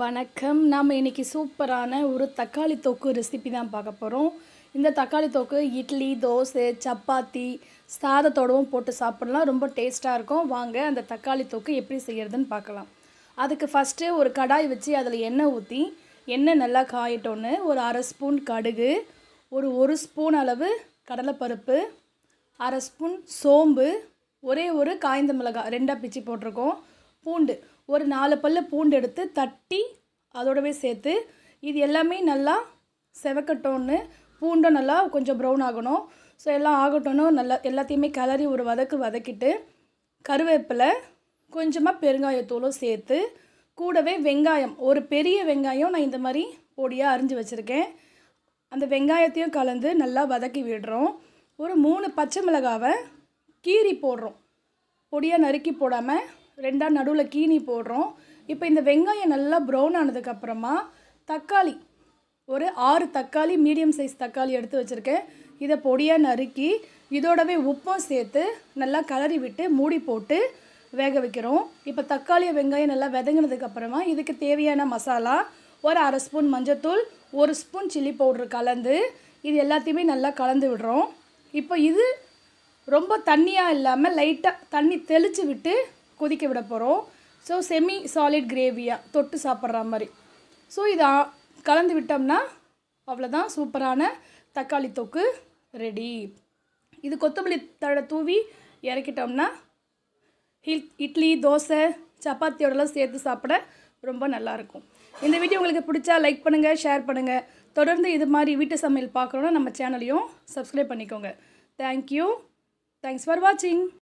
வணக்கம் நாம் இன்னைக்கு சூப்பரான ஒரு தக்காளி தொக்கு ரெசிபி தான் பார்க்க போகிறோம் இந்த தக்காளி தொக்கு இட்லி தோசை சப்பாத்தி சாதத்தோடவும் போட்டு சாப்பிட்லாம் ரொம்ப டேஸ்ட்டாக இருக்கும் வாங்க அந்த தக்காளி தொக்கு எப்படி செய்கிறதுன்னு பார்க்கலாம் அதுக்கு ஃபஸ்ட்டு ஒரு கடாய் வச்சு அதில் எண்ணெய் ஊற்றி எண்ணெய் நல்லா காயிட்டோன்னு ஒரு அரை ஸ்பூன் கடுகு ஒரு ஒரு ஸ்பூன் அளவு கடலைப்பருப்பு அரை ஸ்பூன் சோம்பு ஒரே ஒரு காய்ந்த மிளகாய் ரெண்டாக பிச்சு போட்டிருக்கோம் பூண்டு ஒரு நாலு பல்லு பூண்டு எடுத்து தட்டி அதோடவே சேர்த்து இது எல்லாமே நல்லா செவக்கட்டோன்னு பூண்டும் நல்லா கொஞ்சம் ப்ரௌன் ஆகணும் ஸோ எல்லாம் ஆகட்டணும் நல்லா எல்லாத்தையுமே கிளறி ஒரு வதக்கு வதக்கிட்டு கருவேப்பிலை கொஞ்சமாக பெருங்காயத்தூளும் சேர்த்து கூடவே வெங்காயம் ஒரு பெரிய வெங்காயம் நான் இந்த மாதிரி பொடியாக அரிஞ்சு வச்சுருக்கேன் அந்த வெங்காயத்தையும் கலந்து நல்லா வதக்கி விடுறோம் ஒரு மூணு பச்சை மிளகாவை கீரி போடுறோம் பொடியாக நறுக்கி போடாமல் ரெண்டாக நடுவில் கீனி போடுறோம் இப்போ இந்த வெங்காயம் நல்லா ப்ரௌன் ஆனதுக்கப்புறமா தக்காளி ஒரு ஆறு தக்காளி மீடியம் சைஸ் தக்காளி எடுத்து வச்சுருக்கேன் இதை பொடியாக நறுக்கி இதோடவே உப்பும் சேர்த்து நல்லா கலரி விட்டு மூடி போட்டு வேக வைக்கிறோம் இப்போ தக்காளி வெங்காயம் நல்லா விதங்கினதுக்கப்புறமா இதுக்கு தேவையான மசாலா ஒரு அரை ஸ்பூன் மஞ்சத்தூள் ஒரு ஸ்பூன் சில்லி பவுட்ரு கலந்து இது எல்லாத்தையுமே நல்லா கலந்து விடுறோம் இப்போ இது ரொம்ப தண்ணியாக இல்லாமல் லைட்டாக தண்ணி தெளித்து விட்டு கொதிக்க விட போகிறோம் ஸோ செமி சாலிட் கிரேவியாக தொட்டு சாப்பிட்ற மாதிரி ஸோ இதை கலந்து விட்டோம்னா அவ்வளோதான் சூப்பரான தக்காளி தொக்கு ரெடி இது கொத்தமல்லி தழை தூவி இறக்கிட்டோம்னா இட்லி தோசை சப்பாத்தியோடலாம் சேர்த்து சாப்பிட ரொம்ப நல்லாயிருக்கும் இந்த வீடியோ உங்களுக்கு பிடிச்சா லைக் பண்ணுங்கள் ஷேர் பண்ணுங்கள் தொடர்ந்து இது மாதிரி வீட்டு சமையல் பார்க்குறோன்னா நம்ம சேனலையும் சப்ஸ்கிரைப் பண்ணிக்கோங்க தேங்க்யூ தேங்க்ஸ் ஃபார் வாட்சிங்